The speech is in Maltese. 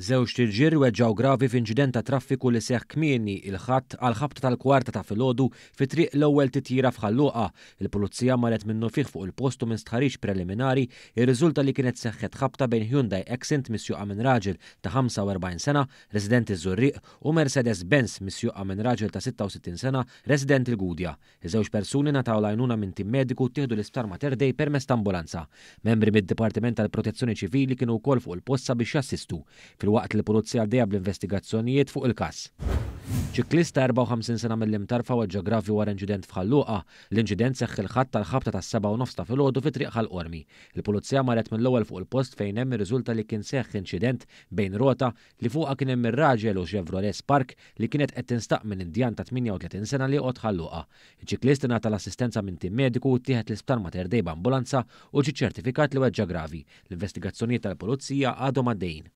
Żewġ tirġir weġġaw gravi f'inċident ta' traffiku li seħ kmieni il-ħadd għal ħabta tal-kwarta ta' filgħodu fi triq l-ewwel titjira f'Ħalluqa. Il-pulizija malet minnu fih fuq il-postu minn stħarix preliminari ir-riżulta li kienet seħħet ħabta bejn Hyundai Accent misjuqa minn raġel ta' 45 sena, resident iż-Żurriq, u Mercedes Benz misjuqa minn raġel ta' 66 sena, resident il-Gudja. Iż-żewġ persuni nataw lajnuna minn tim mediku tieħdu l-isptar Mater Dei permess ta' ambulanza. Membri mid-Dipartiment tal-Protezzjoni Ċivili kienu wkoll fuq il-posta biex jassistu fil-waqt li pulizija għaddejja bl-investigazzjonijiet fuq il-każ. Ċiklista 54 sena mill imtarfa fawa ġeografi wara inċident fħalluqa, l-inċident seħħ il ħat tal-ħabta tas seba u nofsta fil-ħodu fi triq ormi Il-pulizija maret mill-ewwel fuq il-post fejn hemm irriżulta li kien seħħ inċident bejn rota li fuqha kien hemm ir-raġel u Chevrolet Spark li kienet qed tinstaq minn indjan ta' 38 sena li qod ħalluqa. iċ ċiklista nata l-assistenza minn tim mediku u tieħed l-isptar mater dejba ambulanza u ġi ċertifikat li weġġa gravi. L-investigazzjonijiet tal-pulizija għadhom għaddejjin.